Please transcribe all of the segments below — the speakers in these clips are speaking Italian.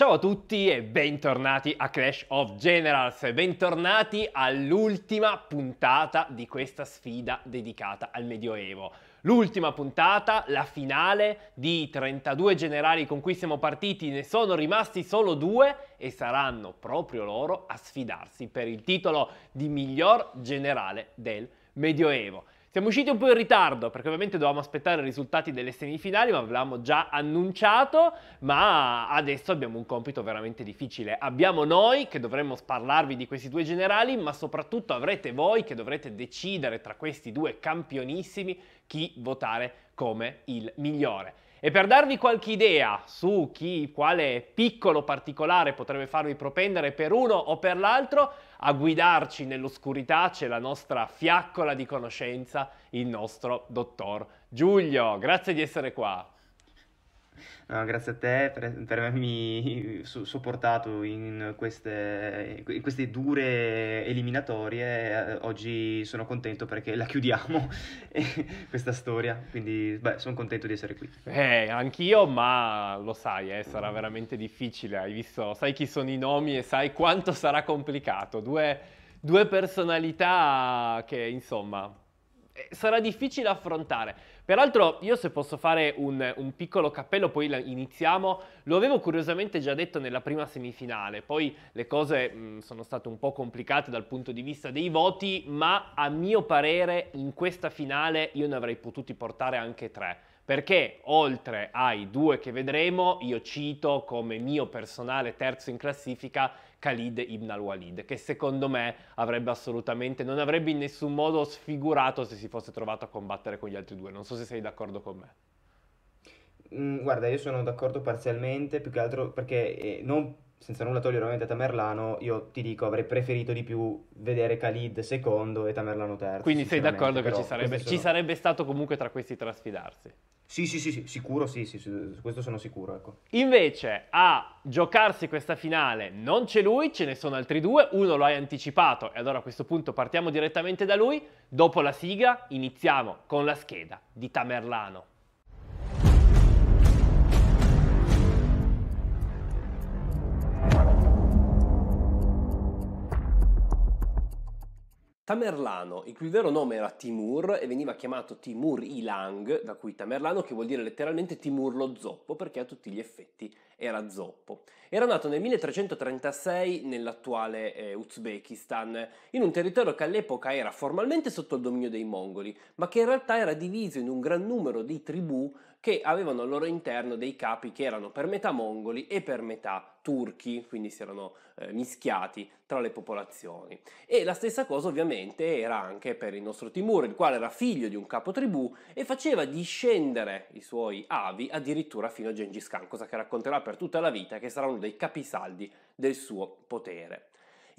Ciao a tutti e bentornati a Clash of Generals, bentornati all'ultima puntata di questa sfida dedicata al Medioevo. L'ultima puntata, la finale di 32 generali con cui siamo partiti, ne sono rimasti solo due e saranno proprio loro a sfidarsi per il titolo di miglior generale del Medioevo. Siamo usciti un po' in ritardo perché ovviamente dovevamo aspettare i risultati delle semifinali, ma avevamo già annunciato, ma adesso abbiamo un compito veramente difficile. Abbiamo noi che dovremmo sparlarvi di questi due generali, ma soprattutto avrete voi che dovrete decidere tra questi due campionissimi chi votare come il migliore. E per darvi qualche idea su chi, quale piccolo particolare potrebbe farvi propendere per uno o per l'altro, a guidarci nell'oscurità c'è la nostra fiaccola di conoscenza, il nostro dottor Giulio. Grazie di essere qua. No, eh, grazie a te per, per avermi sopportato in queste, in queste dure eliminatorie. Eh, oggi sono contento perché la chiudiamo eh, questa storia, quindi beh, sono contento di essere qui. Eh, anch'io, ma lo sai, eh, sarà veramente difficile. Hai visto, sai chi sono i nomi e sai quanto sarà complicato. Due, due personalità che, insomma eh, sarà difficile affrontare. Peraltro io se posso fare un, un, piccolo cappello, poi iniziamo, lo avevo curiosamente già detto nella prima semifinale, poi le cose mh, mm, sono state un po' complicate dal punto di vista dei voti, ma a mio parere in questa finale io ne avrei potuti portare anche tre perché oltre ai due che vedremo, io cito come mio personale terzo in classifica Khalid ibn al-Walid, che secondo me avrebbe assolutamente, non avrebbe in nessun modo sfigurato se si fosse trovato a combattere con gli altri due. Non so se sei d'accordo con me. Mm, guarda, io sono d'accordo parzialmente, più che altro perché eh, non senza nulla togliere ovviamente a Tamerlano, io ti dico avrei preferito di più vedere Khalid secondo e Tamerlano terzo. Quindi sei d'accordo che ci sarebbe, sono... ci sarebbe, stato comunque tra questi tra sfidarsi? Sì, sì, sì, sì sicuro, sì, sì, su questo sono sicuro. Ecco. Invece a giocarsi questa finale non c'è lui, ce ne sono altri due, uno lo hai anticipato e allora a questo punto partiamo direttamente da lui, dopo la sigla iniziamo con la scheda di Tamerlano. Tamerlano, il cui vero nome era Timur e veniva chiamato Timur Ilang, da cui Tamerlano, che vuol dire letteralmente Timur lo zoppo, perché a tutti gli effetti era zoppo. Era nato nel 1336 nell'attuale eh, Uzbekistan, in un territorio che all'epoca era formalmente sotto il dominio dei mongoli, ma che in realtà era diviso in un gran numero di tribù che avevano al loro interno dei capi che erano per metà mongoli e per metà turchi, quindi si erano eh, mischiati tra le popolazioni. E la stessa cosa ovviamente era anche per il nostro Timur, il quale era figlio di un capotribù e faceva discendere i suoi avi addirittura fino a Gengis Khan, cosa che racconterà per tutta la vita che sarà uno dei capisaldi del suo potere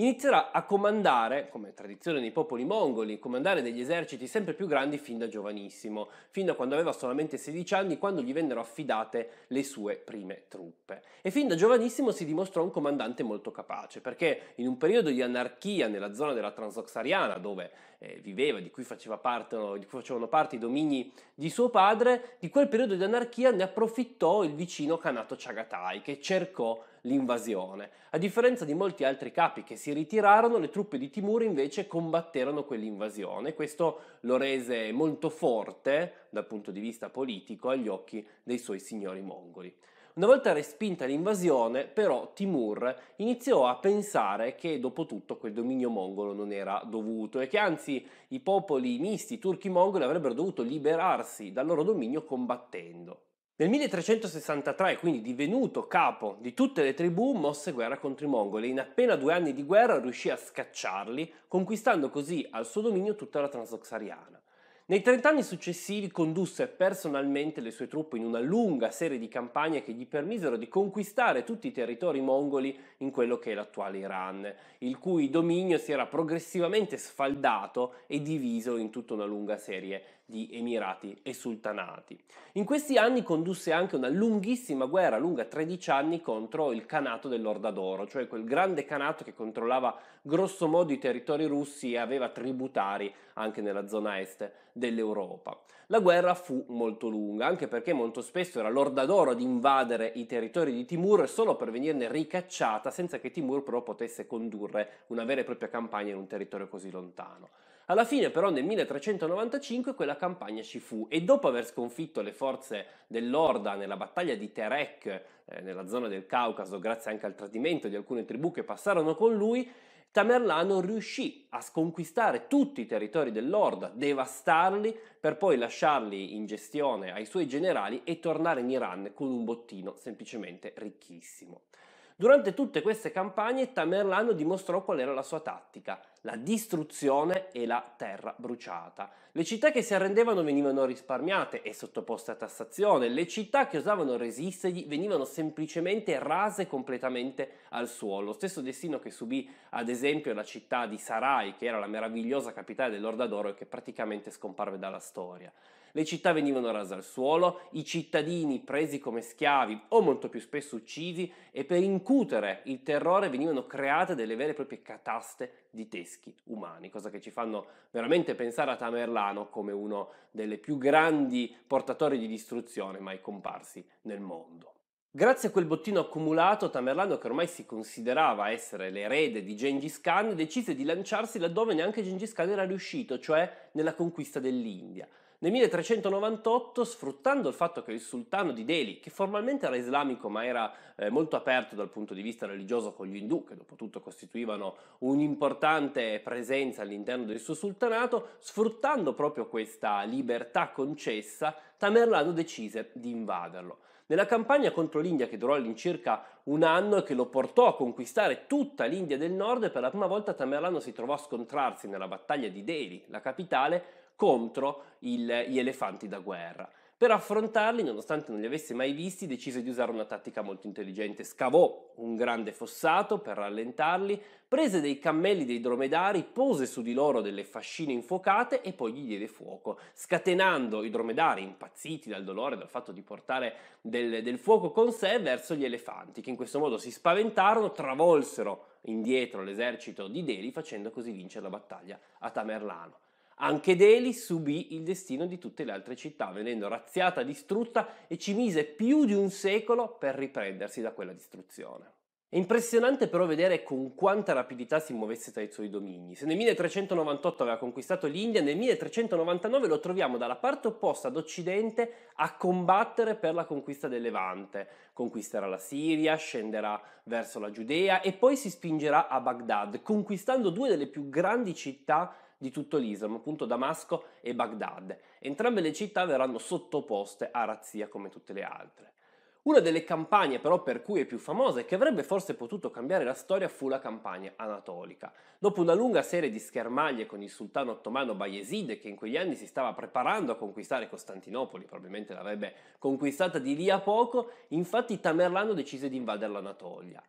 inizierà a comandare, come tradizione nei popoli mongoli, comandare degli eserciti sempre più grandi fin da giovanissimo, fin da quando aveva solamente 16 anni, quando gli vennero affidate le sue prime truppe. E fin da giovanissimo si dimostrò un comandante molto capace, perché in un periodo di anarchia nella zona della Transoxariana, dove eh, viveva, di cui, parte, di cui facevano parte i domini di suo padre, di quel periodo di anarchia ne approfittò il vicino Kanato Chagatai, che cercò l'invasione. A differenza di molti altri capi che si ritirarono, le truppe di Timur invece combatterono quell'invasione. Questo lo rese molto forte dal punto di vista politico agli occhi dei suoi signori mongoli. Una volta respinta l'invasione, però, Timur iniziò a pensare che dopo tutto quel dominio mongolo non era dovuto e che anzi i popoli misti turchi-mongoli avrebbero dovuto liberarsi dal loro dominio combattendo. Nel 1363, quindi divenuto capo di tutte le tribù, mosse guerra contro i mongoli e in appena due anni di guerra riuscì a scacciarli, conquistando così al suo dominio tutta la transoxariana. Nei trent'anni successivi condusse personalmente le sue truppe in una lunga serie di campagne che gli permisero di conquistare tutti i territori mongoli in quello che è l'attuale Iran, il cui dominio si era progressivamente sfaldato e diviso in tutta una lunga serie di Emirati e Sultanati. In questi anni condusse anche una lunghissima guerra, lunga 13 anni, contro il Canato dell'Orda cioè quel grande Canato che controllava grossomodo i territori russi e aveva tributari anche nella zona est dell'Europa. La guerra fu molto lunga, anche perché molto spesso era l'Orda ad invadere i territori di Timur solo per venirne ricacciata senza che Timur però potesse condurre una vera e propria campagna in un territorio così lontano. Alla fine però nel 1395 quella campagna ci fu e dopo aver sconfitto le forze dell'Orda nella battaglia di Terek eh, nella zona del Caucaso grazie anche al tradimento di alcune tribù che passarono con lui, Tamerlano riuscì a sconquistare tutti i territori dell'Orda, devastarli per poi lasciarli in gestione ai suoi generali e tornare in Iran con un bottino semplicemente ricchissimo. Durante tutte queste campagne Tamerlano dimostrò qual era la sua tattica, la distruzione e la terra bruciata. Le città che si arrendevano venivano risparmiate e sottoposte a tassazione, le città che osavano resistergli venivano semplicemente rase completamente al suolo. Lo Stesso destino che subì ad esempio la città di Sarai, che era la meravigliosa capitale dell'Ordadoro e che praticamente scomparve dalla storia le città venivano rase al suolo, i cittadini presi come schiavi o molto più spesso uccisi e per incutere il terrore venivano create delle vere e proprie cataste di teschi umani, cosa che ci fanno veramente pensare a Tamerlano come uno delle più grandi portatori di distruzione mai comparsi nel mondo. Grazie a quel bottino accumulato, Tamerlano, che ormai si considerava essere l'erede di Gengis Khan, decise di lanciarsi laddove neanche Gengis Khan era riuscito, cioè nella conquista dell'India. Nel 1398, sfruttando il fatto che il sultano di Delhi, che formalmente era islamico ma era eh, molto aperto dal punto di vista religioso con gli indù, che dopo tutto costituivano un'importante presenza all'interno del suo sultanato, sfruttando proprio questa libertà concessa, Tamerlano decise di invaderlo. Nella campagna contro l'India, che durò all'incirca un anno e che lo portò a conquistare tutta l'India del nord, per la prima volta Tamerlano si trovò a scontrarsi nella battaglia di Delhi, la capitale, contro il, gli elefanti da guerra. Per affrontarli, nonostante non li avesse mai visti, decise di usare una tattica molto intelligente. Scavò un grande fossato per rallentarli, prese dei cammelli dei dromedari, pose su di loro delle fascine infuocate e poi gli diede fuoco, scatenando i dromedari, impazziti dal dolore, dal fatto di portare del, del fuoco con sé, verso gli elefanti, che in questo modo si spaventarono, travolsero indietro l'esercito di Deli, facendo così vincere la battaglia a Tamerlano. Anche Delhi subì il destino di tutte le altre città, venendo razziata, distrutta e ci mise più di un secolo per riprendersi da quella distruzione. È impressionante però vedere con quanta rapidità si muovesse tra i suoi domini. Se nel 1398 aveva conquistato l'India, nel 1399 lo troviamo dalla parte opposta ad Occidente a combattere per la conquista del Levante. Conquisterà la Siria, scenderà verso la Giudea e poi si spingerà a Baghdad, conquistando due delle più grandi città di tutto l'Islam, appunto Damasco e Baghdad. Entrambe le città verranno sottoposte a razzia come tutte le altre. Una delle campagne però per cui è più famosa e che avrebbe forse potuto cambiare la storia fu la campagna anatolica. Dopo una lunga serie di schermaglie con il sultano ottomano Bayezid che in quegli anni si stava preparando a conquistare Costantinopoli, probabilmente l'avrebbe conquistata di lì a poco, infatti Tamerlano decise di invadere l'Anatolia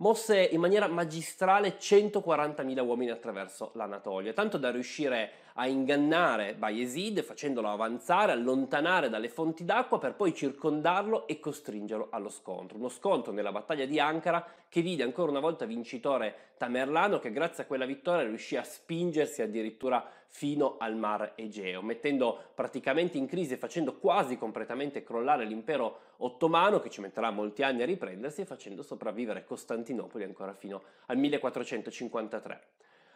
mosse in maniera magistrale 140.000 uomini attraverso l'Anatolia, tanto da riuscire a ingannare Bayezid facendolo avanzare, allontanare dalle fonti d'acqua per poi circondarlo e costringerlo allo scontro. Uno scontro nella battaglia di Ankara che vide ancora una volta vincitore Tamerlano che grazie a quella vittoria riuscì a spingersi addirittura fino al mar Egeo, mettendo praticamente in crisi e facendo quasi completamente crollare l'impero ottomano che ci metterà molti anni a riprendersi e facendo sopravvivere Costantinopoli ancora fino al 1453.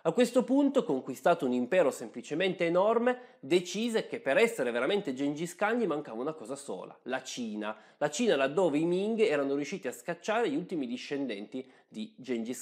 A questo punto, conquistato un impero semplicemente enorme, decise che per essere veramente Gengis Khan gli mancava una cosa sola, la Cina. La Cina laddove i Ming erano riusciti a scacciare gli ultimi discendenti di,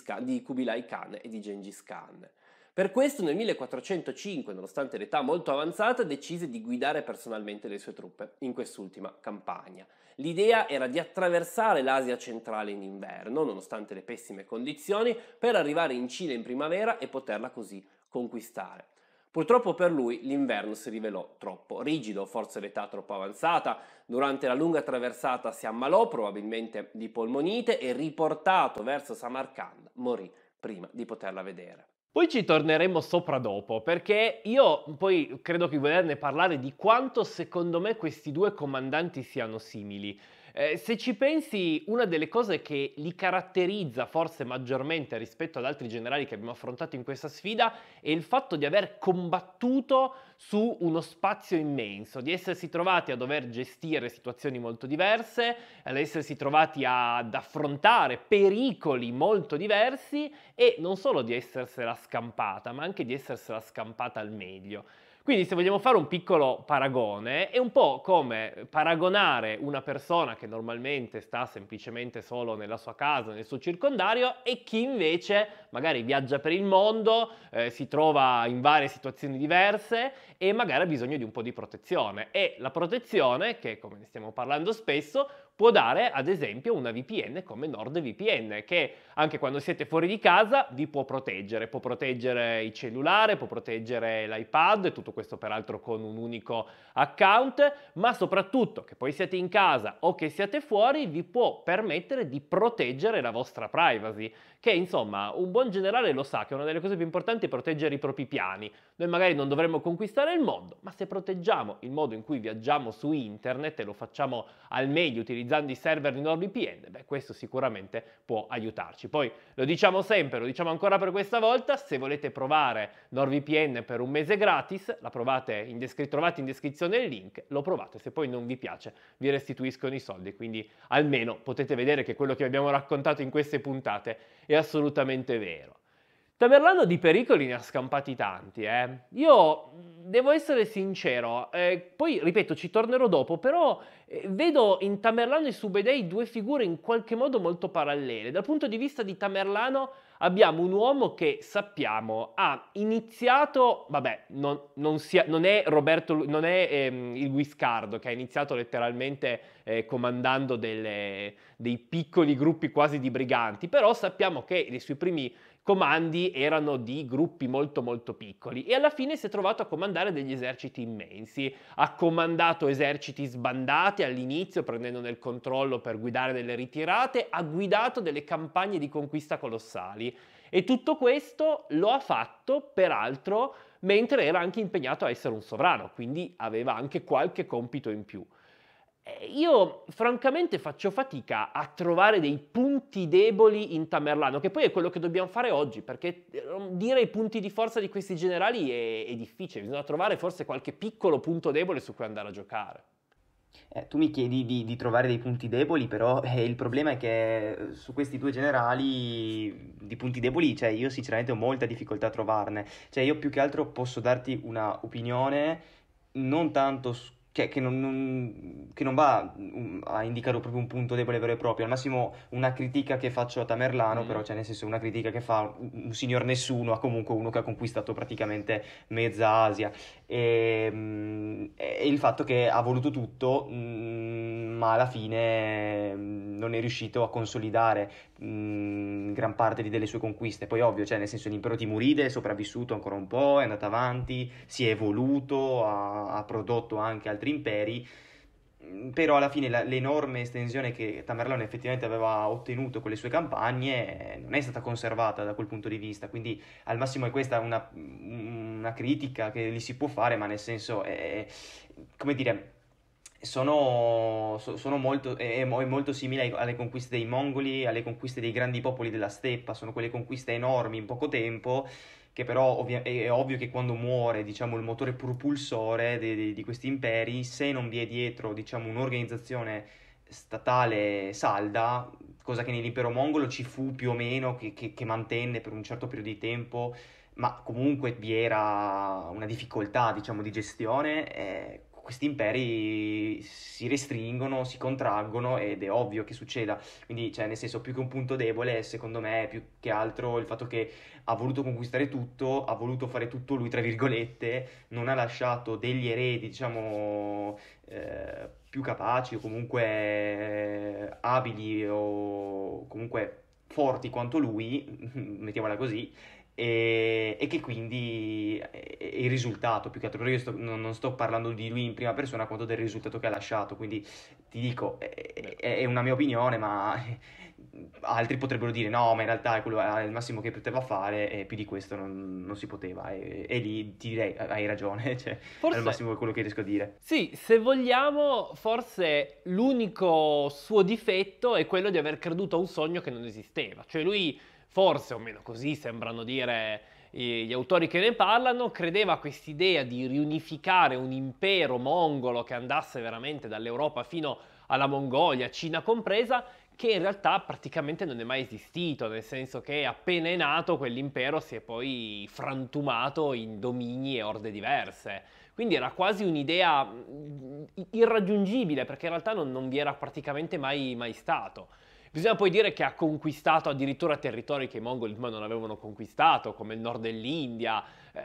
Khan, di Kubilai Khan e di Gengis Khan. Per questo nel 1405, nonostante l'età molto avanzata, decise di guidare personalmente le sue truppe in quest'ultima campagna. L'idea era di attraversare l'Asia centrale in inverno, nonostante le pessime condizioni, per arrivare in Cile in primavera e poterla così conquistare. Purtroppo per lui l'inverno si rivelò troppo rigido, forse l'età troppo avanzata, durante la lunga traversata si ammalò probabilmente di polmonite e riportato verso Samarkand morì prima di poterla vedere. Poi ci torneremo sopra dopo, perché io poi credo che volerne parlare di quanto secondo me questi due comandanti siano simili. Eh, se ci pensi, una delle cose che li caratterizza forse maggiormente rispetto ad altri generali che abbiamo affrontato in questa sfida è il fatto di aver combattuto su uno spazio immenso, di essersi trovati a dover gestire situazioni molto diverse, ad essersi trovati ad affrontare pericoli molto diversi e non solo di essersela scampata, ma anche di essersela scampata al meglio. Quindi se vogliamo fare un piccolo paragone, è un po' come paragonare una persona che normalmente sta semplicemente solo nella sua casa, nel suo circondario, e chi invece magari viaggia per il mondo, eh, si trova in varie situazioni diverse e magari ha bisogno di un po' di protezione. E la protezione, che come ne stiamo parlando spesso, può dare ad esempio una VPN come NordVPN che anche quando siete fuori di casa vi può proteggere, può proteggere il cellulare, può proteggere l'iPad, tutto questo peraltro con un unico account, ma soprattutto che poi siate in casa o che siate fuori vi può permettere di proteggere la vostra privacy che insomma un buon generale lo sa che una delle cose più importanti è proteggere i propri piani. Noi magari non dovremmo conquistare il mondo, ma se proteggiamo il modo in cui viaggiamo su internet e lo facciamo al meglio utilizzando i server di NordVPN, beh questo sicuramente può aiutarci. Poi lo diciamo sempre, lo diciamo ancora per questa volta, se volete provare NordVPN per un mese gratis, la provate in descri- trovate in descrizione il link, lo provate, se poi non vi piace vi restituiscono i soldi, quindi almeno potete vedere che quello che abbiamo raccontato in queste puntate è assolutamente vero. Tamerlano di pericoli ne ha scampati tanti, eh. Io devo essere sincero, eh, poi ripeto, ci tornerò dopo, però eh, vedo in Tamerlano e Subedei due figure in qualche modo molto parallele. Dal punto di vista di Tamerlano abbiamo un uomo che sappiamo ha iniziato, vabbè, non, non, sia, non è Roberto, non è ehm, il Guiscardo che ha iniziato letteralmente eh, comandando delle, dei piccoli gruppi quasi di briganti, però sappiamo che nei suoi primi comandi erano di gruppi molto molto piccoli e alla fine si è trovato a comandare degli eserciti immensi. Ha comandato eserciti sbandati all'inizio prendendone il controllo per guidare delle ritirate, ha guidato delle campagne di conquista colossali e tutto questo lo ha fatto peraltro mentre era anche impegnato a essere un sovrano, quindi aveva anche qualche compito in più. Eh, io francamente faccio fatica a trovare dei punti deboli in Tamerlano, che poi è quello che dobbiamo fare oggi, perché ehm, dire i punti di forza di questi generali è, è difficile, bisogna trovare forse qualche piccolo punto debole su cui andare a giocare. Eh, tu mi chiedi di, di, trovare dei punti deboli, però eh, il problema è che eh, su questi due generali di punti deboli, cioè io sinceramente ho molta difficoltà a trovarne. Cioè io più che altro posso darti una opinione, non tanto su cioè, che non, non, che non va mm, a indicare proprio un punto debole vero e proprio, al massimo una critica che faccio a Tamerlano, mm. però cioè nel senso una critica che fa un, signor nessuno a comunque uno che ha conquistato praticamente mezza Asia ehm, e, e, il fatto che ha voluto tutto mm, ma alla fine mm, non è riuscito a consolidare gran parte delle sue conquiste, poi ovvio, cioè nel senso l'impero timuride è sopravvissuto ancora un po', è andato avanti, si è evoluto, ha, ha prodotto anche altri imperi. Mm, però alla fine la, l'enorme estensione che Tamerlone effettivamente aveva ottenuto con le sue campagne eh, non è stata conservata da quel punto di vista, quindi al massimo è questa una, mm, una critica che gli si può fare, ma nel senso, è, come dire, sono, sono, molto, è, molto simile alle conquiste dei mongoli, alle conquiste dei grandi popoli della steppa, sono quelle conquiste enormi in poco tempo che però ovvia- è ovvio che quando muore diciamo, il motore propulsore de- de- di questi imperi, se non vi è dietro diciamo, un'organizzazione statale salda, cosa che nell'impero mongolo ci fu più o meno, che, che-, che mantenne per un certo periodo di tempo, ma comunque vi era una difficoltà diciamo, di gestione, eh, questi imperi si restringono, si contraggono ed è ovvio che succeda. Quindi, cioè, nel senso, più che un punto debole, secondo me, è più che altro il fatto che ha voluto conquistare tutto, ha voluto fare tutto lui, tra virgolette, non ha lasciato degli eredi, diciamo, eh, più capaci o comunque eh, abili o comunque forti quanto lui, mettiamola così, e, e che quindi è eh, il risultato, più che altro io sto, non, non, sto parlando di lui in prima persona quanto del risultato che ha lasciato, quindi ti dico, è, è una mia opinione, ma altri potrebbero dire no, ma in realtà è, quello, è il massimo che poteva fare e più di questo non, non si poteva e, e, lì ti direi ah, hai ragione, cioè, forse, è il massimo quello che riesco a dire. Sì, se vogliamo, forse l'unico suo difetto è quello di aver creduto a un sogno che non esisteva, cioè lui forse, o meno così sembrano dire gli autori che ne parlano, credeva a quest'idea di riunificare un impero mongolo che andasse veramente dall'Europa fino alla Mongolia, Cina compresa, che in realtà praticamente non è mai esistito, nel senso che appena è nato quell'impero si è poi frantumato in domini e orde diverse. Quindi era quasi un'idea mm, irraggiungibile perché in realtà non, non vi era praticamente mai, mai stato. Bisogna poi dire che ha conquistato addirittura territori che i mongoli prima non avevano conquistato, come il nord dell'India, eh,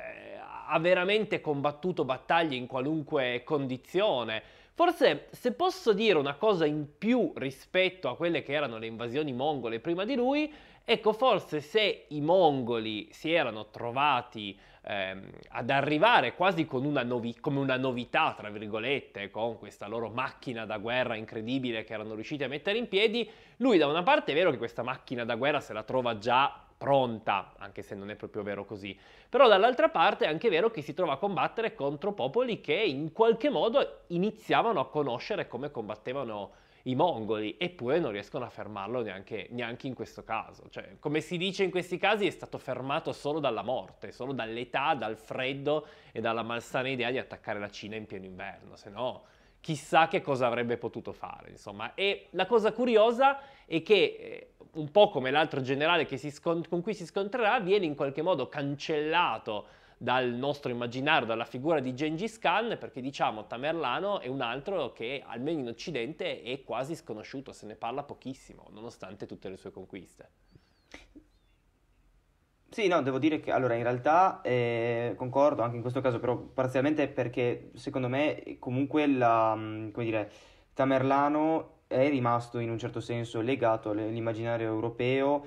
ha veramente combattuto battaglie in qualunque condizione. Forse se posso dire una cosa in più rispetto a quelle che erano le invasioni mongole prima di lui, ecco forse se i mongoli si erano trovati ehm, ad arrivare quasi una novi- come una novità, tra virgolette, con questa loro macchina da guerra incredibile che erano riusciti a mettere in piedi, lui da una parte è vero che questa macchina da guerra se la trova già pronta, anche se non è proprio vero così. Però dall'altra parte è anche vero che si trova a combattere contro popoli che in qualche modo iniziavano a conoscere come combattevano i mongoli, eppure non riescono a fermarlo neanche, neanche in questo caso. Cioè, come si dice in questi casi, è stato fermato solo dalla morte, solo dall'età, dal freddo e dalla malsana idea di attaccare la Cina in pieno inverno, se no chissà che cosa avrebbe potuto fare, insomma. E la cosa curiosa è che, eh, un po' come l'altro generale scont- con cui si scontrerà, viene in qualche modo cancellato dal nostro immaginario, dalla figura di Gengis Khan, perché diciamo Tamerlano è un altro che almeno in Occidente è quasi sconosciuto, se ne parla pochissimo, nonostante tutte le sue conquiste. Sì, no, devo dire che allora in realtà eh, concordo anche in questo caso, però parzialmente perché secondo me comunque la, mm, come dire, Tamerlano è rimasto in un certo senso legato all'immaginario europeo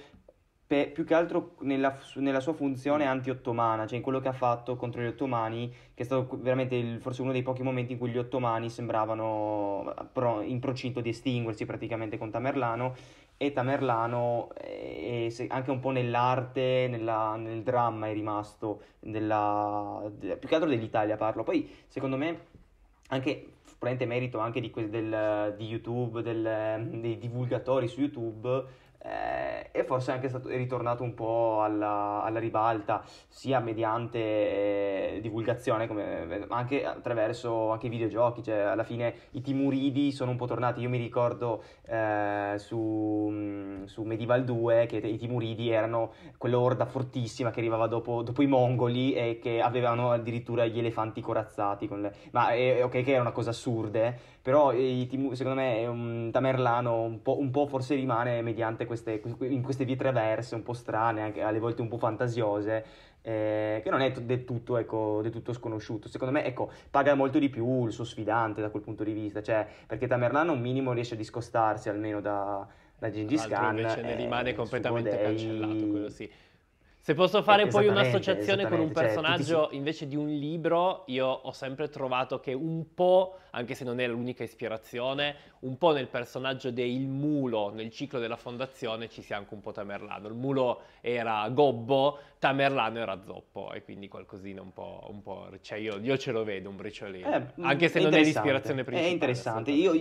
per, più che altro nella, nella sua funzione mm. anti-ottomana, cioè in quello che ha fatto contro gli ottomani, che è stato veramente il, forse uno dei pochi momenti in cui gli ottomani sembravano pro, in procinto di estinguersi praticamente con Tamerlano, e Tamerlano eh, e anche un po' nell'arte, nella, nel dramma è rimasto, della, più che altro dell'Italia parlo. Poi secondo me anche merito anche di, del, di YouTube, del, dei divulgatori su YouTube eh, e forse anche stato, è ritornato un po' alla, alla ribalta, sia mediante eh, divulgazione, come, eh, anche attraverso anche i videogiochi, cioè alla fine i timuridi sono un po' tornati, io mi ricordo eh, su, mm, su, Medieval 2 che i timuridi erano quell'orda fortissima che arrivava dopo, dopo i mongoli e che avevano addirittura gli elefanti corazzati, le... ma eh, eh, ok che era una cosa assurda, però timur, secondo me un Tamerlano un po', un po' forse rimane mediante queste, in queste vie traverse un po' strane, anche alle volte un po' fantasiose, eh, che non è del tutto, ecco, del tutto, sconosciuto. Secondo me, ecco, paga molto di più il suo sfidante da quel punto di vista, cioè, perché Tamerlano un minimo riesce a discostarsi almeno da, da Gengis Khan. invece ne eh, rimane completamente cancellato, quello sì. Se posso fare poi un'associazione con un cioè, personaggio cioè, invece di un libro, io ho sempre trovato che un po', anche se non è l'unica ispirazione, un po' nel personaggio del mulo nel ciclo della fondazione ci sia anche un po' Tamerlano. Il mulo era gobbo, Tamerlano era zoppo e quindi qualcosina un po'... Un po'... cioè io, io, ce lo vedo un briciolino, eh, anche se non è l'ispirazione principale. È interessante, io...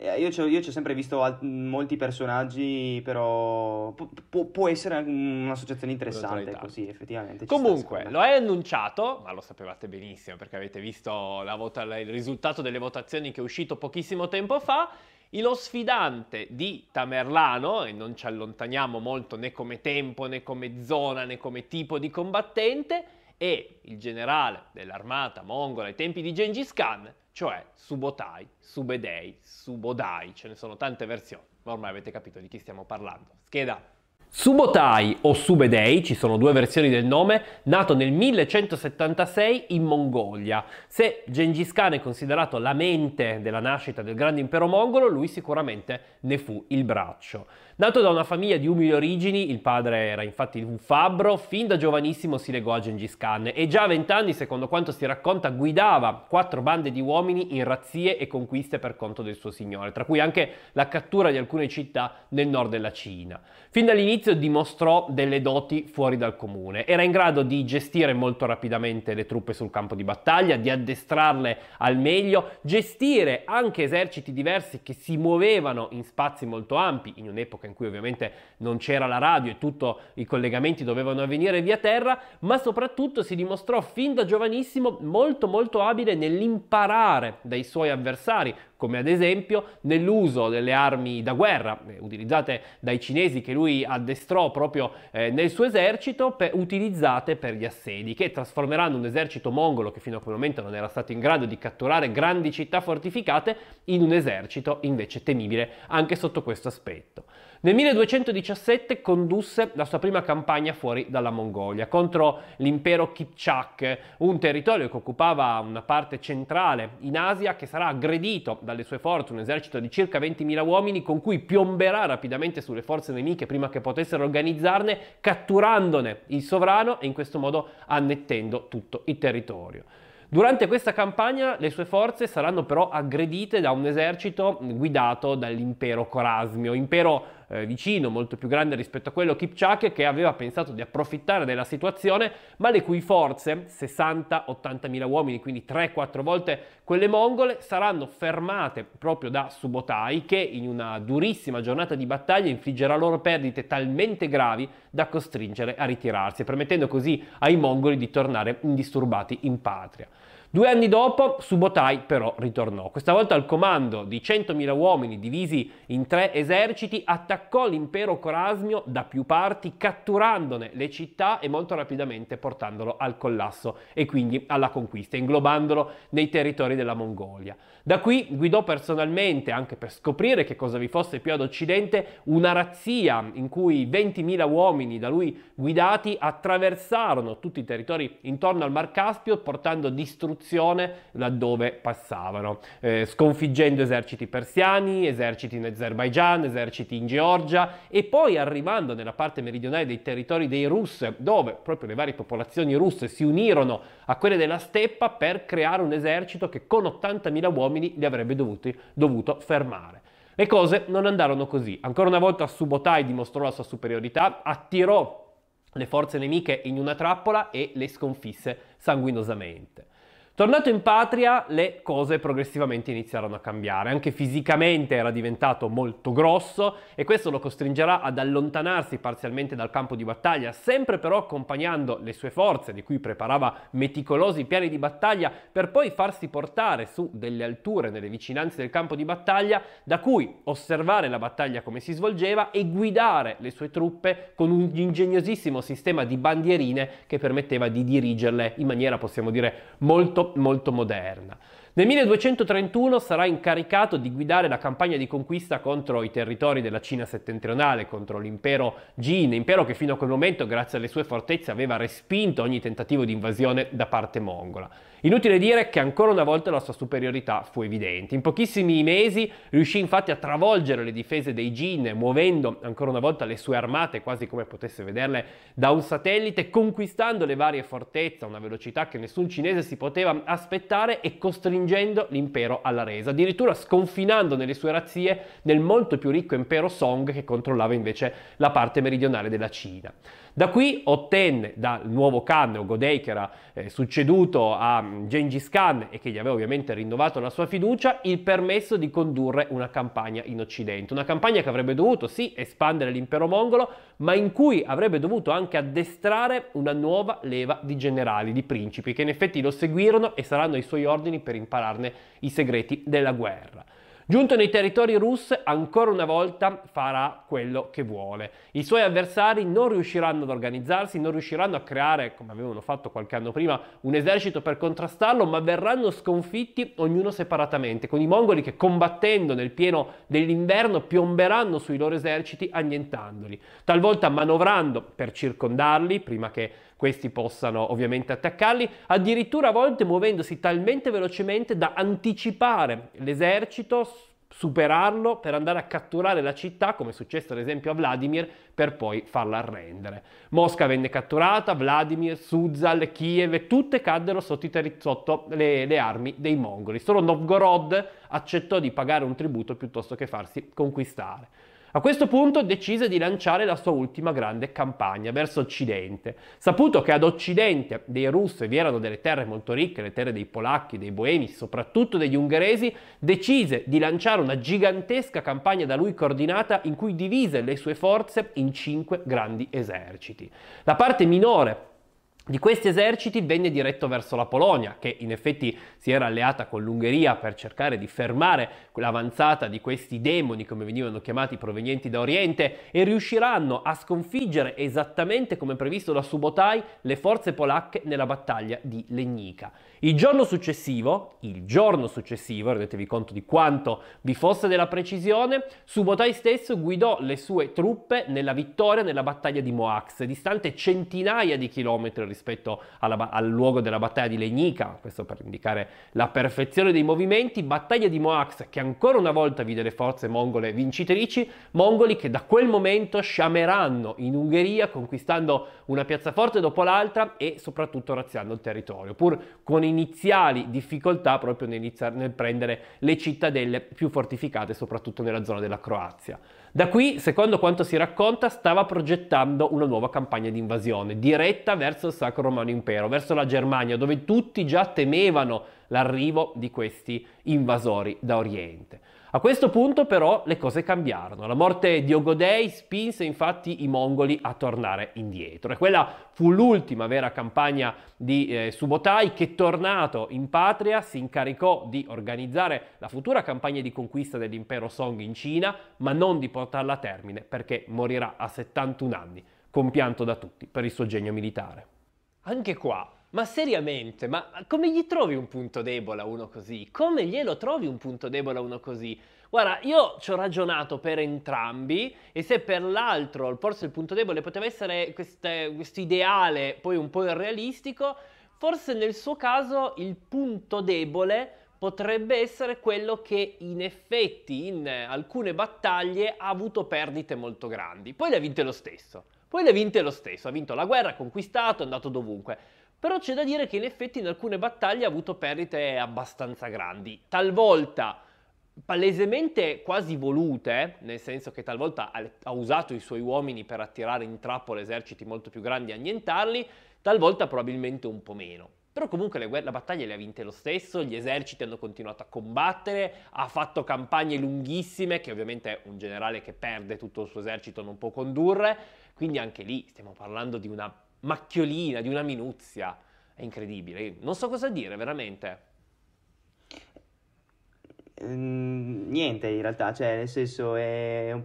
Eh, io ci, ho, sempre visto alt- molti personaggi, però p- p- può essere un'associazione interessante così, effettivamente. Comunque, lo hai annunciato, ma lo sapevate benissimo perché avete visto vota- il risultato delle votazioni che è uscito pochissimo tempo fa. Lo sfidante di Tamerlano, e non ci allontaniamo molto né come tempo, né come zona, né come tipo di combattente, è il generale dell'armata mongola ai tempi di Gengis Khan, cioè Subotai, Subedei, Subodai, ce ne sono tante versioni, ma ormai avete capito di chi stiamo parlando. Scheda Subotai o Subedei, ci sono due versioni del nome, nato nel 1176 in Mongolia. Se Gengis Khan è considerato la mente della nascita del grande impero mongolo, lui sicuramente ne fu il braccio. Nato da una famiglia di umili origini, il padre era infatti un fabbro, fin da giovanissimo si legò a Gengis Khan e già a vent'anni, secondo quanto si racconta, guidava quattro bande di uomini in razzie e conquiste per conto del suo signore, tra cui anche la cattura di alcune città nel nord della Cina. Fin dall'inizio dimostrò delle doti fuori dal comune, era in grado di gestire molto rapidamente le truppe sul campo di battaglia, di addestrarle al meglio, gestire anche eserciti diversi che si muovevano in spazi molto ampi in un'epoca in cui ovviamente non c'era la radio e tutti i collegamenti dovevano avvenire via terra, ma soprattutto si dimostrò fin da giovanissimo molto molto abile nell'imparare dai suoi avversari, come ad esempio nell'uso delle armi da guerra eh, utilizzate dai cinesi che lui addestrò proprio eh, nel suo esercito, per, utilizzate per gli assedi, che trasformeranno un esercito mongolo che fino a quel momento non era stato in grado di catturare grandi città fortificate in un esercito invece temibile anche sotto questo aspetto. Nel 1217 condusse la sua prima campagna fuori dalla Mongolia contro l'impero Kipchak, un territorio che occupava una parte centrale in Asia che sarà aggredito dalle sue forze, un esercito di circa 20.000 uomini con cui piomberà rapidamente sulle forze nemiche prima che potessero organizzarne, catturandone il sovrano e in questo modo annettendo tutto il territorio. Durante questa campagna le sue forze saranno però aggredite da un esercito guidato dall'impero Corasmio, impero eh, vicino, molto più grande rispetto a quello Kipchak che aveva pensato di approfittare della situazione, ma le cui forze, 60-80 mila uomini, quindi 3-4 volte quelle mongole, saranno fermate proprio da Subotai che in una durissima giornata di battaglia infliggerà loro perdite talmente gravi da costringere a ritirarsi, permettendo così ai mongoli di tornare indisturbati in patria. Due anni dopo Subotai però ritornò, questa volta al comando di 100.000 uomini divisi in tre eserciti, attaccò l'impero Corasmio da più parti, catturandone le città e molto rapidamente portandolo al collasso e quindi alla conquista, inglobandolo nei territori della Mongolia. Da qui guidò personalmente, anche per scoprire che cosa vi fosse più ad occidente, una razzia in cui 20.000 uomini da lui guidati attraversarono tutti i territori intorno al Mar Caspio, portando distruzione produzione laddove passavano, eh, sconfiggendo eserciti persiani, eserciti in Azerbaigian, eserciti in Georgia e poi arrivando nella parte meridionale dei territori dei Rus, dove proprio le varie popolazioni russe si unirono a quelle della steppa per creare un esercito che con 80.000 uomini li avrebbe dovuti, dovuto fermare. Le cose non andarono così. Ancora una volta Subotai dimostrò la sua superiorità, attirò le forze nemiche in una trappola e le sconfisse sanguinosamente. Tornato in patria, le cose progressivamente iniziarono a cambiare. Anche fisicamente era diventato molto grosso e questo lo costringerà ad allontanarsi parzialmente dal campo di battaglia, sempre però accompagnando le sue forze, di cui preparava meticolosi piani di battaglia, per poi farsi portare su delle alture nelle vicinanze del campo di battaglia, da cui osservare la battaglia come si svolgeva e guidare le sue truppe con un ingegnosissimo sistema di bandierine che permetteva di dirigerle in maniera, possiamo dire, molto molto, moderna. Nel 1231 sarà incaricato di guidare la campagna di conquista contro i territori della Cina settentrionale, contro l'impero Jin, impero che fino a quel momento, grazie alle sue fortezze, aveva respinto ogni tentativo di invasione da parte mongola. Inutile dire che ancora una volta la sua superiorità fu evidente. In pochissimi mesi riuscì infatti a travolgere le difese dei Jin, muovendo ancora una volta le sue armate quasi come potesse vederle da un satellite, conquistando le varie fortezze a una velocità che nessun cinese si poteva aspettare e costringendo l'impero alla resa, addirittura sconfinando nelle sue razzie nel molto più ricco impero Song che controllava invece la parte meridionale della Cina. Da qui ottenne dal nuovo Khan, Godei, che era eh, succeduto a mm, Gengis Khan e che gli aveva ovviamente rinnovato la sua fiducia, il permesso di condurre una campagna in Occidente. Una campagna che avrebbe dovuto sì espandere l'impero mongolo, ma in cui avrebbe dovuto anche addestrare una nuova leva di generali, di principi, che in effetti lo seguirono e saranno ai suoi ordini per impararne i segreti della guerra. Giunto nei territori russi, ancora una volta farà quello che vuole. I suoi avversari non riusciranno ad organizzarsi, non riusciranno a creare, come avevano fatto qualche anno prima, un esercito per contrastarlo, ma verranno sconfitti ognuno separatamente, con i mongoli che combattendo nel pieno dell'inverno piomberanno sui loro eserciti annientandoli, talvolta manovrando per circondarli prima che questi possano ovviamente attaccarli, addirittura a volte muovendosi talmente velocemente da anticipare l'esercito, superarlo per andare a catturare la città, come è successo ad esempio a Vladimir, per poi farla arrendere. Mosca venne catturata, Vladimir, Suzal, Kiev, tutte caddero sotto, terri- sotto le, le armi dei mongoli. Solo Novgorod accettò di pagare un tributo piuttosto che farsi conquistare. A questo punto decise di lanciare la sua ultima grande campagna verso Occidente. Saputo che ad Occidente dei russi vi erano delle terre molto ricche, le terre dei polacchi, dei boemi, soprattutto degli ungheresi, decise di lanciare una gigantesca campagna da lui coordinata in cui divise le sue forze in cinque grandi eserciti. La parte minore di questi eserciti venne diretto verso la Polonia, che in effetti si era alleata con l'Ungheria per cercare di fermare l'avanzata di questi demoni, come venivano chiamati, provenienti da Oriente, e riusciranno a sconfiggere esattamente come previsto da Subotai le forze polacche nella battaglia di Legnica. Il giorno successivo, il giorno successivo, rendetevi conto di quanto vi fosse della precisione, Subotai stesso guidò le sue truppe nella vittoria nella battaglia di Moax, distante centinaia di chilometri rispetto alla, al luogo della battaglia di Legnica, questo per indicare la perfezione dei movimenti, battaglia di Moax che ancora una volta vide le forze mongole vincitrici, mongoli che da quel momento sciameranno in Ungheria conquistando una piazzaforte dopo l'altra e soprattutto razziando il territorio, pur con iniziali difficoltà proprio nel, nel prendere le cittadelle più fortificate, soprattutto nella zona della Croazia. Da qui, secondo quanto si racconta, stava progettando una nuova campagna di invasione diretta verso il Sacro Romano Impero, verso la Germania, dove tutti già temevano l'arrivo di questi invasori da Oriente. A questo punto però le cose cambiarono. La morte di Ogodei spinse infatti i mongoli a tornare indietro e quella fu l'ultima vera campagna di eh, Subotai che tornato in patria si incaricò di organizzare la futura campagna di conquista dell'impero Song in Cina, ma non di portarla a termine perché morirà a 71 anni, compianto da tutti per il suo genio militare. Anche qua ma seriamente, ma come gli trovi un punto debole a uno così? Come glielo trovi un punto debole a uno così? Guarda, io ci ho ragionato per entrambi e se per l'altro forse il punto debole poteva essere questo ideale poi un po' irrealistico, forse nel suo caso il punto debole potrebbe essere quello che in effetti in alcune battaglie ha avuto perdite molto grandi. Poi le ha vinte lo stesso. Poi le ha vinte lo stesso, ha vinto la guerra, ha conquistato, è andato dovunque. Però c'è da dire che in effetti in alcune battaglie ha avuto perdite abbastanza grandi, talvolta palesemente quasi volute, nel senso che talvolta ha usato i suoi uomini per attirare in trappola eserciti molto più grandi e annientarli, talvolta probabilmente un po' meno. Però comunque le, la battaglia le ha vinte lo stesso, gli eserciti hanno continuato a combattere, ha fatto campagne lunghissime che ovviamente un generale che perde tutto il suo esercito non può condurre, quindi anche lì stiamo parlando di una macchiolina, di una minuzia. È incredibile, non so cosa dire veramente. Mm, niente in realtà, cioè nel senso è un,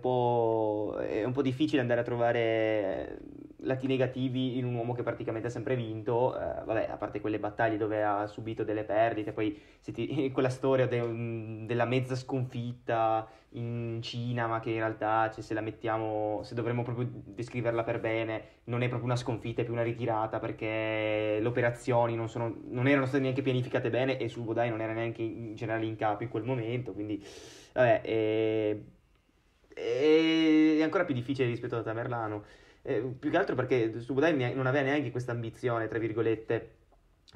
è un po' difficile andare a trovare lati negativi in un uomo che praticamente ha sempre vinto, eh, vabbè, a parte quelle battaglie dove ha subito delle perdite, poi ti, quella storia de, della mezza sconfitta in Cina, ma che in realtà cioè, se la mettiamo, se dovremmo proprio descriverla per bene, non è proprio una sconfitta, è più una ritirata perché le operazioni non, sono, non erano state neanche pianificate bene e Subodai non era neanche in generale in capo in quel momento, quindi vabbè, eh, è, è ancora più difficile rispetto a Tamerlano eh, più che altro perché Subodai non aveva neanche questa ambizione, tra virgolette,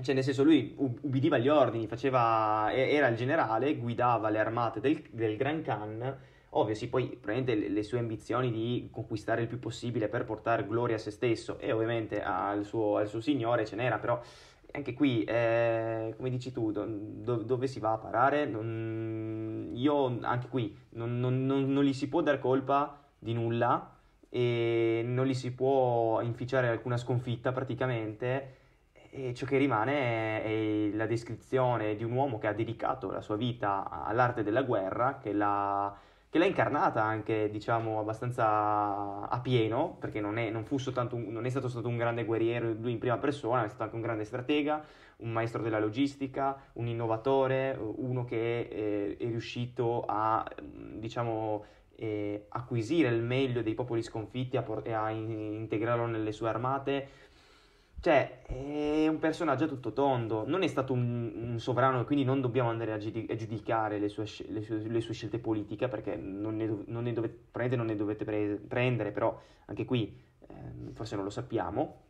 cioè nel senso lui ubbidiva gli ordini, faceva, era il generale, guidava le armate del, del Gran Khan, ovvio sì, poi prende le, le, sue ambizioni di conquistare il più possibile per portare gloria a se stesso e ovviamente al suo, al suo signore ce n'era, però anche qui, eh, come dici tu, do, do, dove si va a parare? Non, io anche qui non, non, non, non gli si può dar colpa di nulla e non gli si può inficiare alcuna sconfitta praticamente e ciò che rimane è, la descrizione di un uomo che ha dedicato la sua vita all'arte della guerra, che l'ha, che l'ha incarnata anche diciamo abbastanza a pieno, perché non è, non, un, non è stato soltanto un grande guerriero lui in prima persona, è stato anche un grande stratega, un maestro della logistica, un innovatore, uno che è, eh, è riuscito a diciamo eh, acquisire il meglio dei popoli sconfitti a por- e a in- integrarlo nelle sue armate. Cioè, è un personaggio tutto tondo, non è stato un, un sovrano quindi non dobbiamo andare a, giudic- a giudicare le sue, le, sue, le sue, scelte politiche perché non ne, do- non ne dovete, prendere, non ne dovete prendere, però anche qui eh, forse non lo sappiamo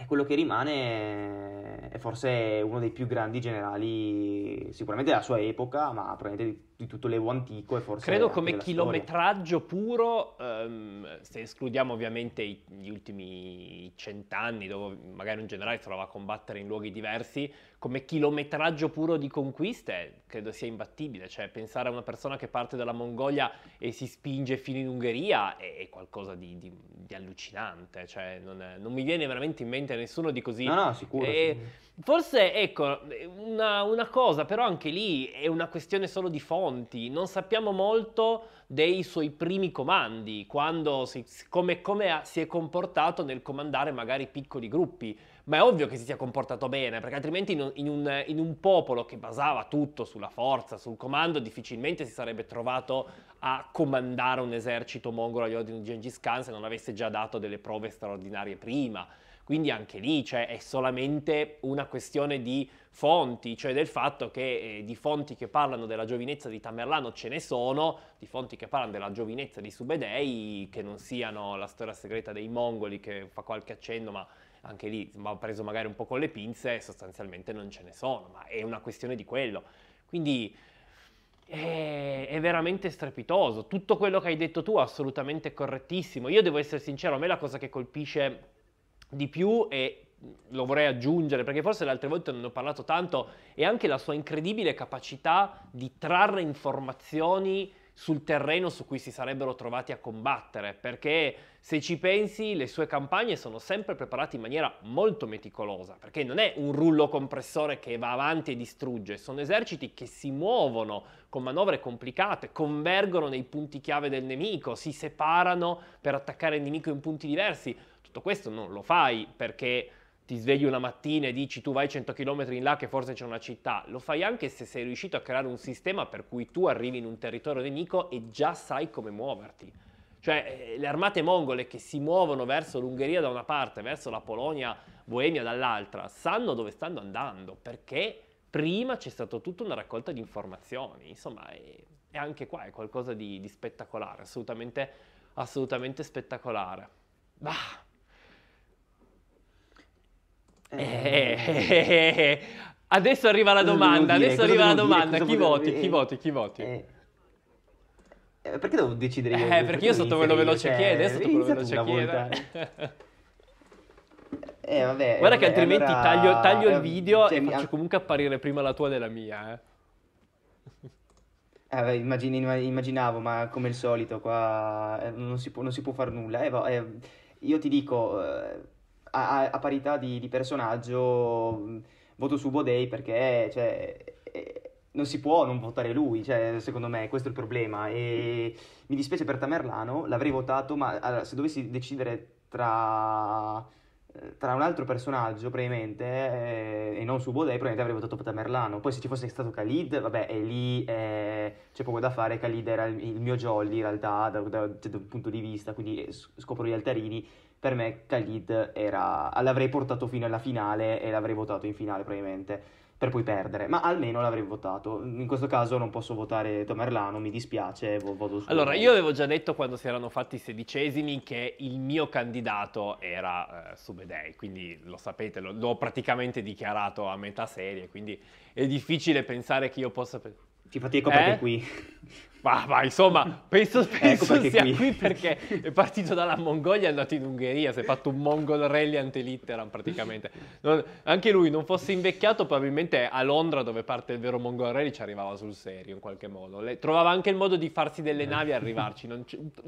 e quello che rimane è forse uno dei più grandi generali, sicuramente della sua epoca, ma probabilmente di, di tutto l'Evo antico e forse... Credo come chilometraggio puro, um, se escludiamo ovviamente gli ultimi cent'anni, dove magari un generale si trova a combattere in luoghi diversi, come chilometraggio puro di conquiste credo sia imbattibile, cioè pensare a una persona che parte dalla Mongolia e si spinge fino in Ungheria è, è qualcosa di, di, di allucinante, cioè non, è, non, mi viene veramente in mente nessuno di così... No, no, sicuro. E, forse, ecco, una, una cosa, però anche lì è una questione solo di fonti, non sappiamo molto dei suoi primi comandi, quando si, come, come si è comportato nel comandare magari piccoli gruppi ma è ovvio che si sia comportato bene, perché altrimenti in un, in un, in un popolo che basava tutto sulla forza, sul comando, difficilmente si sarebbe trovato a comandare un esercito mongolo agli ordini di Gengis Khan se non avesse già dato delle prove straordinarie prima. Quindi anche lì cioè, è solamente una questione di fonti, cioè del fatto che eh, di fonti che parlano della giovinezza di Tamerlano ce ne sono, di fonti che parlano della giovinezza di Subedei, che non siano la storia segreta dei mongoli che fa qualche accenno, ma anche lì ho preso magari un po' con le pinze, sostanzialmente non ce ne sono, ma è una questione di quello. Quindi è, eh, è veramente strepitoso, tutto quello che hai detto tu è assolutamente correttissimo. Io devo essere sincero, a me la cosa che colpisce di più è lo vorrei aggiungere perché forse le altre volte non ne ho parlato tanto, è anche la sua incredibile capacità di trarre informazioni sul terreno su cui si sarebbero trovati a combattere, perché se ci pensi le sue campagne sono sempre preparate in maniera molto meticolosa, perché non è un rullo compressore che va avanti e distrugge, sono eserciti che si muovono con manovre complicate, convergono nei punti chiave del nemico, si separano per attaccare il nemico in punti diversi. Tutto questo non lo fai perché ti svegli una mattina e dici tu vai 100 km in là che forse c'è una città, lo fai anche se sei riuscito a creare un sistema per cui tu arrivi in un territorio nemico e già sai come muoverti. Cioè eh, le armate mongole che si muovono verso l'Ungheria da una parte, verso la Polonia, Boemia dall'altra, sanno dove stanno andando perché prima c'è stata tutta una raccolta di informazioni. Insomma, è, è anche qua è qualcosa di, di spettacolare, assolutamente, assolutamente spettacolare. Bah! Eh, eh, adesso arriva la domanda, dire, adesso arriva la domanda, chi voti, chi voti, chi voti, chi voti? perché devo decidere io? Eh, perché, perché io sotto quello veloce cioè, chiede, sotto quello veloce chiede. eh, vabbè. Guarda vabbè, che altrimenti allora... taglio, taglio, il eh, video cioè, e faccio comunque apparire prima la tua della mia, eh. Eh, immagini, immaginavo, ma come al solito qua eh, non si può, non si può far nulla. Eh, eh io ti dico, a, a parità di, di, personaggio voto su Bodei perché cioè, eh, non si può non votare lui, cioè, secondo me questo è il problema. E mi dispiace per Tamerlano, l'avrei votato, ma allora, se dovessi decidere tra, eh, tra un altro personaggio, probabilmente, eh, e non su Bodei, probabilmente avrei votato per Tamerlano. Poi se ci fosse stato Khalid, vabbè, è lì eh, c'è poco da fare, Khalid era il, il mio jolly in realtà, da, da, da, cioè, da, un punto di vista, quindi eh, scopro gli altarini per me Khalid era... l'avrei portato fino alla finale e l'avrei votato in finale probabilmente per poi perdere, ma almeno l'avrei votato. In questo caso non posso votare Tomerlano, mi dispiace, voto su. Allora, io avevo già detto quando si erano fatti i sedicesimi che il mio candidato era eh, Subedei, quindi lo sapete, lo, l'ho praticamente dichiarato a metà serie, quindi è difficile pensare che io possa... Pe- ti fatico ecco eh? perché qui. Ma, ma, insomma, penso, ecco penso ecco sia qui. qui. perché è partito dalla Mongolia e è andato in Ungheria, si è fatto un mongol rally ante litteram praticamente. Non, anche lui non fosse invecchiato probabilmente a Londra dove parte il vero mongol rally ci arrivava sul serio in qualche modo. Le, trovava anche il modo di farsi delle eh. navi e arrivarci,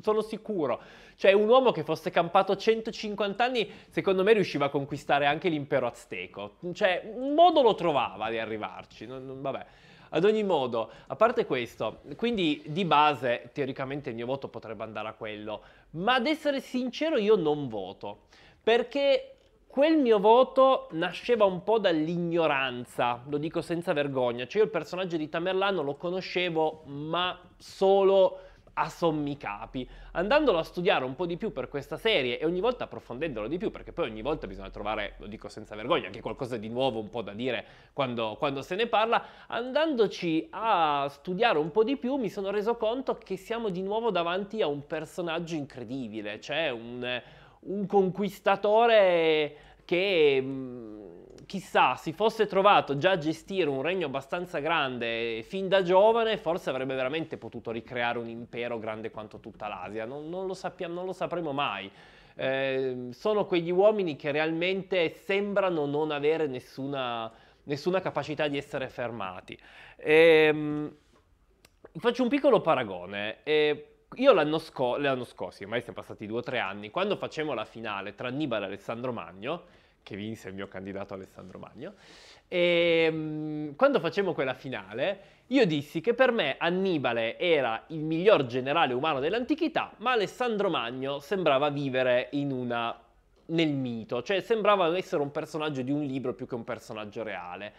sono sicuro. Cioè un uomo che fosse campato 150 anni secondo me riusciva a conquistare anche l'impero azteco. Cioè un modo lo trovava di arrivarci, non, non, vabbè. Ad ogni modo, a parte questo, quindi di base teoricamente il mio voto potrebbe andare a quello, ma ad essere sincero io non voto, perché quel mio voto nasceva un po' dall'ignoranza, lo dico senza vergogna, cioè io il personaggio di Tamerlano lo conoscevo ma solo a sommi capi. Andandolo a studiare un po' di più per questa serie e ogni volta approfondendolo di più, perché poi ogni volta bisogna trovare, lo dico senza vergogna, anche qualcosa di nuovo un po' da dire quando, quando se ne parla, andandoci a studiare un po' di più mi sono reso conto che siamo di nuovo davanti a un personaggio incredibile, cioè un, un conquistatore che... Mh, mm, chissà, si fosse trovato già a gestire un regno abbastanza grande fin da giovane, forse avrebbe veramente potuto ricreare un impero grande quanto tutta l'Asia. Non, non, lo, sappiamo, non lo sapremo mai. Eh, sono quegli uomini che realmente sembrano non avere nessuna, nessuna capacità di essere fermati. Eh, faccio un piccolo paragone. Eh, io l'anno, sco- l'anno scorso, ormai siamo passati due o tre anni, quando facemmo la finale tra Nibale e Alessandro Magno, che vinse il mio candidato Alessandro Magno. E ehm, quando facemmo quella finale, io dissi che per me Annibale era il miglior generale umano dell'antichità, ma Alessandro Magno sembrava vivere una, nel mito, cioè sembrava essere un personaggio di un libro più che un personaggio reale.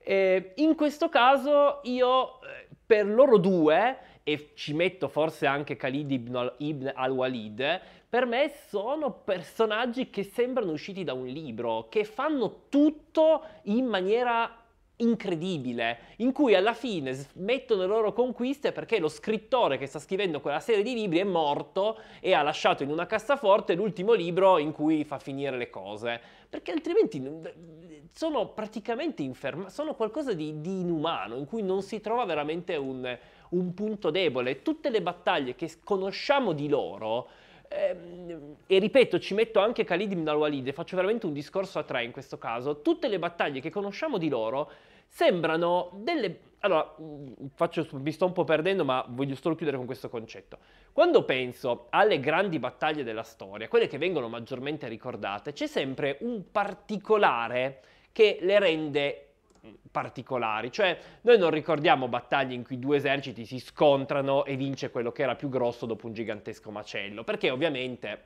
E ehm, in questo caso io eh, per loro due e ci metto forse anche Khalid ibn al-Walid, per me sono personaggi che sembrano usciti da un libro, che fanno tutto in maniera incredibile, in cui alla fine smettono le loro conquiste perché lo scrittore che sta scrivendo quella serie di libri è morto e ha lasciato in una cassaforte l'ultimo libro in cui fa finire le cose, perché altrimenti sono praticamente infermi, sono qualcosa di, di inumano, in cui non si trova veramente un un punto debole. Tutte le battaglie che conosciamo di loro, ehm, e ripeto, ci metto anche Khalid ibn al-Walid, faccio veramente un discorso a tre in questo caso, tutte le battaglie che conosciamo di loro sembrano delle... Allora, faccio, mi sto un po' perdendo, ma voglio solo chiudere con questo concetto. Quando penso alle grandi battaglie della storia, quelle che vengono maggiormente ricordate, c'è sempre un particolare che le rende particolari, cioè noi non ricordiamo battaglie in cui due eserciti si scontrano e vince quello che era più grosso dopo un gigantesco macello, perché ovviamente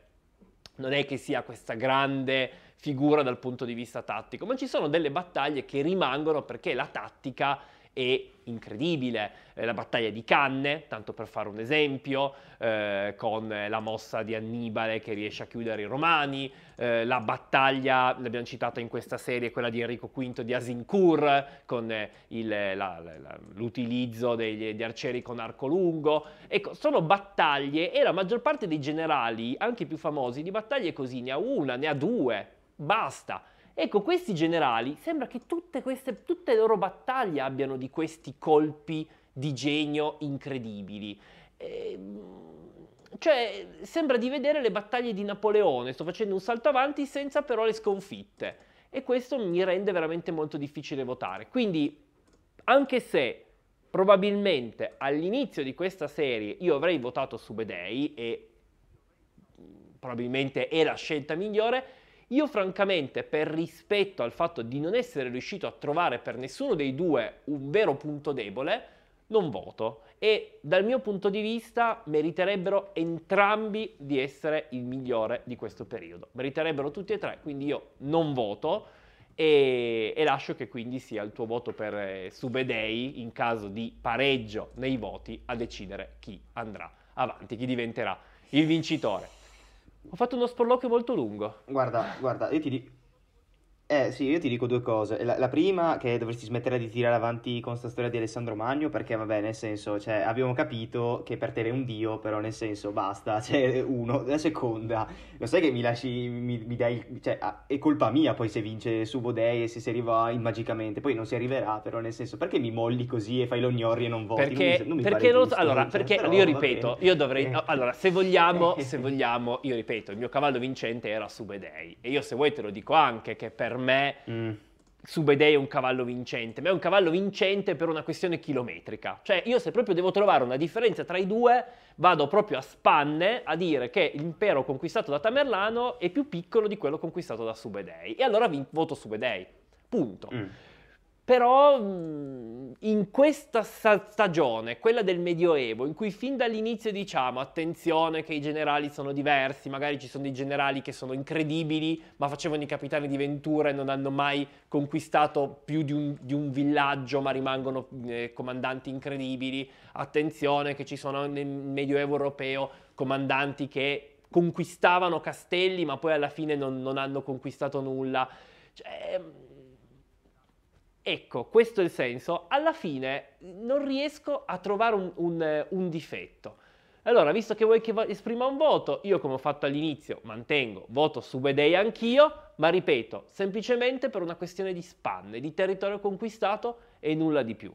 non è che sia questa grande figura dal punto di vista tattico, ma ci sono delle battaglie che rimangono perché la tattica è incredibile. Eh, la battaglia di Canne, tanto per fare un esempio, eh, con la mossa di Annibale che riesce a chiudere i Romani, eh, la battaglia, l'abbiamo citata in questa serie, quella di Enrico V di Asincourt, con eh, il, eh, la, la, l'utilizzo degli, degli, arcieri con arco lungo. Ecco, sono battaglie e la maggior parte dei generali, anche i più famosi, di battaglie così ne ha una, ne ha due, basta Ecco, questi generali sembra che tutte, queste, tutte le loro battaglie abbiano di questi colpi di genio incredibili. E, ehm, cioè, sembra di vedere le battaglie di Napoleone, sto facendo un salto avanti senza però le sconfitte. E questo mi rende veramente molto difficile votare. Quindi, anche se probabilmente all'inizio di questa serie io avrei votato su e mm, probabilmente è la scelta migliore, io francamente, per rispetto al fatto di non essere riuscito a trovare per nessuno dei due un vero punto debole, non voto e dal mio punto di vista meriterebbero entrambi di essere il migliore di questo periodo. Meriterebbero tutti e tre, quindi io non voto e, e lascio che quindi sia il tuo voto per eh, Subedei in caso di pareggio nei voti a decidere chi andrà avanti, chi diventerà il vincitore. Ho fatto uno sporloquio molto lungo. Guarda, guarda, io ti dico eh sì, io ti dico due cose. La, la prima, che dovresti smettere di tirare avanti con sta storia di Alessandro Magno, perché vabbè, nel senso, cioè, abbiamo capito che per te è un dio, però nel senso, basta, cioè, uno. La seconda, lo sai che mi lasci, mi, mi dai, cioè, è colpa mia poi se vince Subodei e se si arriva in, magicamente, poi non si arriverà, però nel senso, perché mi molli così e fai l'ognorri e non voti? Perché, non mi, non mi perché, giusto, allora, perché però, io ripeto, io dovrei, eh. allora, se vogliamo, eh. se vogliamo, io ripeto, il mio cavallo vincente era Subodei, e io se vuoi te lo dico anche che per me me mm. Subedei è un cavallo vincente, ma è un cavallo vincente per una questione chilometrica. Cioè io se proprio devo trovare una differenza tra i due, vado proprio a spanne a dire che l'impero conquistato da Tamerlano è più piccolo di quello conquistato da Subedei. E allora voto Subedei. Punto. Mm però in questa stagione, quella del Medioevo, in cui fin dall'inizio diciamo attenzione che i generali sono diversi, magari ci sono dei generali che sono incredibili, ma facevano i capitani di Ventura e non hanno mai conquistato più di un, di un villaggio, ma rimangono eh, comandanti incredibili, attenzione che ci sono nel Medioevo europeo comandanti che conquistavano castelli, ma poi alla fine non, non hanno conquistato nulla. Cioè, Ecco, questo è il senso. Alla fine non riesco a trovare un, un, un difetto. Allora, visto che vuoi che esprima un voto, io come ho fatto all'inizio mantengo voto su Bedei anch'io, ma ripeto, semplicemente per una questione di spanne, di territorio conquistato e nulla di più.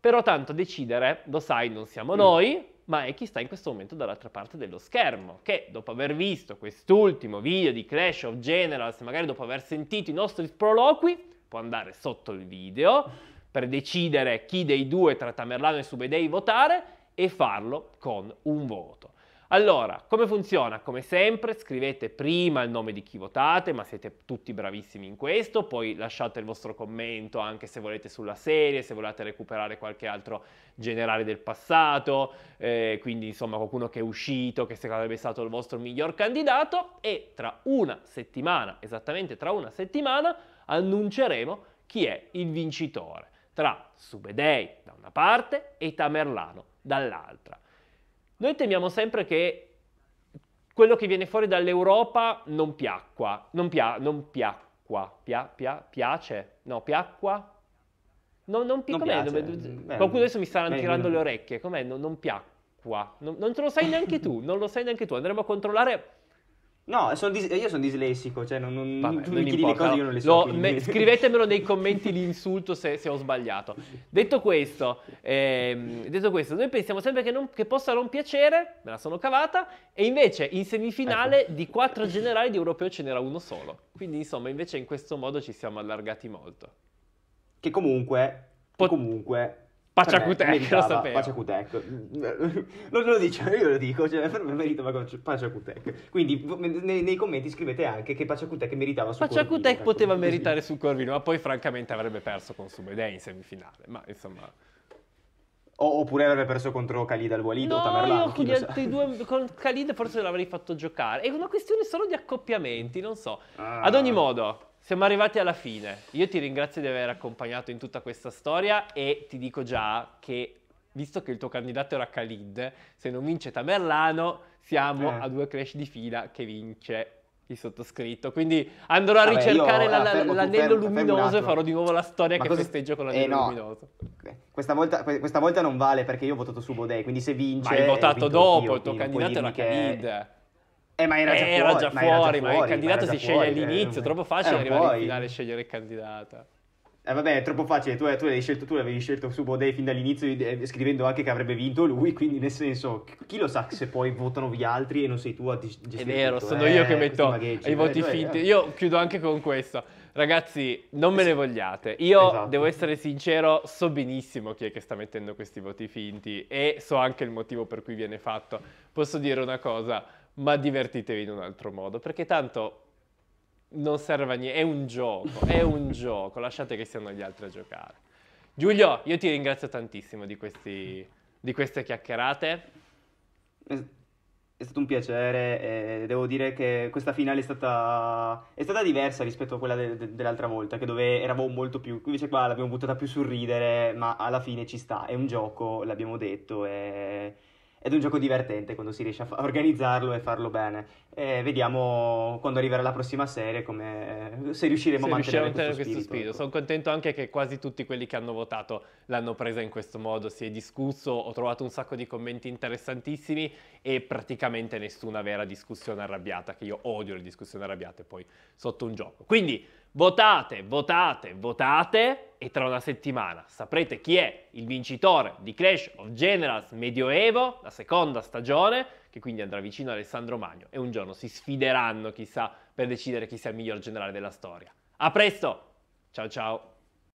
Però tanto decidere, lo sai, non siamo mm. noi, ma è chi sta in questo momento dall'altra parte dello schermo, che dopo aver visto quest'ultimo video di Clash of Generals, magari dopo aver sentito i nostri proloqui, può andare sotto il video per decidere chi dei due tra Tamerlano e Subedei votare e farlo con un voto. Allora, come funziona? Come sempre, scrivete prima il nome di chi votate, ma siete tutti bravissimi in questo, poi lasciate il vostro commento anche se volete sulla serie, se volete recuperare qualche altro generale del passato, eh, quindi insomma qualcuno che è uscito, che sarebbe stato il vostro miglior candidato e tra una settimana, esattamente tra una settimana, annunceremo chi è il vincitore tra Subedei da una parte e Tamerlano dall'altra. Noi temiamo sempre che quello che viene fuori dall'Europa non piacqua, non, pia, non piacqua, pia, pia, piace, no, piacqua, non, non, pi- non piace. Dove... Eh, Qualcuno adesso mi sta tirando le orecchie, com'è? Non, non piacqua, non, non te lo sai neanche tu, non lo sai neanche tu, andremo a controllare No, sono dis- io sono dislessico, cioè non, non, Vabbè, tu non mi chiedi importa, le cose io non le so. Lo, me, scrivetemelo nei commenti l'insulto se, se ho sbagliato. Detto questo, ehm, detto questo noi pensiamo sempre che, non, che, possa non piacere, me la sono cavata, e invece in semifinale ecco. di quattro generali di europeo ce n'era uno solo. Quindi insomma, invece in questo modo ci siamo allargati molto. Che comunque, Pot- che comunque Paciacutec, lo sapevo. Paciacutec. Mm, lo, lo dice, io lo dico, cioè, per me meritava Paciacutec. Quindi nei, nei, commenti scrivete anche che Paciacutec meritava su Paciacutec Corvino. Paciacutec ecco. poteva così. meritare su Corvino, ma poi francamente avrebbe perso con Subedei in semifinale, ma insomma... oppure avrebbe perso contro Khalid Al-Walid no, o Tamerlan. io con gli altri due, con Khalid forse l'avrei fatto giocare. È una questione solo di accoppiamenti, non so. Ah. Ad ogni modo, siamo arrivati alla fine. Io ti ringrazio di aver accompagnato in tutta questa storia e ti dico già che visto che il tuo candidato era Khalid, se non vince Tamerlano siamo eh. a due crash di fila che vince il sottoscritto. Quindi andrò a Vabbè, ricercare io, la, ah, la, fermo, l'anello fermo, luminoso fermo e farò di nuovo la storia Ma che cosa... festeggio con eh, l'anello eh, no. luminoso. Questa volta, questa volta, non vale perché io ho votato su Bodei, quindi se vince... Ma hai votato dopo, io, il tuo candidato era Khalid. Che... Eh, ma era eh, già, eh, fuori, era già ma fuori, era già fuori, ma il candidato ma si fuori, sceglie all'inizio, eh, troppo eh, facile eh, arrivare puoi. in finale e scegliere il candidato. Eh vabbè, è troppo facile, tu, eh, tu, l'hai scelto, tu l'avevi scelto su Bodei fin dall'inizio scrivendo anche che avrebbe vinto lui, quindi nel senso, chi lo sa se poi votano gli altri e non sei tu a gestire È vero, tutto. sono io che metto i voti cioè, finti. Io chiudo anche con questo. Ragazzi, non me ne vogliate. Io esatto. devo essere sincero, so benissimo chi è che sta mettendo questi voti finti e so anche il motivo per cui viene fatto. Posso dire una cosa, ma divertitevi in un altro modo, perché tanto non serve a niente, è un gioco, è un gioco, lasciate che siano gli altri a giocare. Giulio, io ti ringrazio tantissimo di, questi, di queste chiacchierate. È, stato un piacere, devo dire che questa finale è stata, è stata diversa rispetto a quella de, de, dell'altra volta, che dove eravamo molto più, invece qua l'abbiamo buttata più sul ridere, ma alla fine ci sta, è un gioco, l'abbiamo detto, è ed è un gioco divertente quando si riesce a, fa- organizzarlo e farlo bene. E vediamo quando arriverà la prossima serie come, eh, se riusciremo se a mantenere questo, questo spirito. spirito. Sono contento anche che quasi tutti quelli che hanno votato l'hanno presa in questo modo, si è discusso, ho trovato un sacco di commenti interessantissimi e praticamente nessuna vera discussione arrabbiata, che io odio le discussioni arrabbiate poi sotto un gioco. Quindi Votate, votate, votate e tra una settimana saprete chi è il vincitore di Clash of Generals Medioevo, la seconda stagione, che quindi andrà vicino a Alessandro Magno e un giorno si sfideranno chissà per decidere chi sia il miglior generale della storia. A presto! Ciao ciao!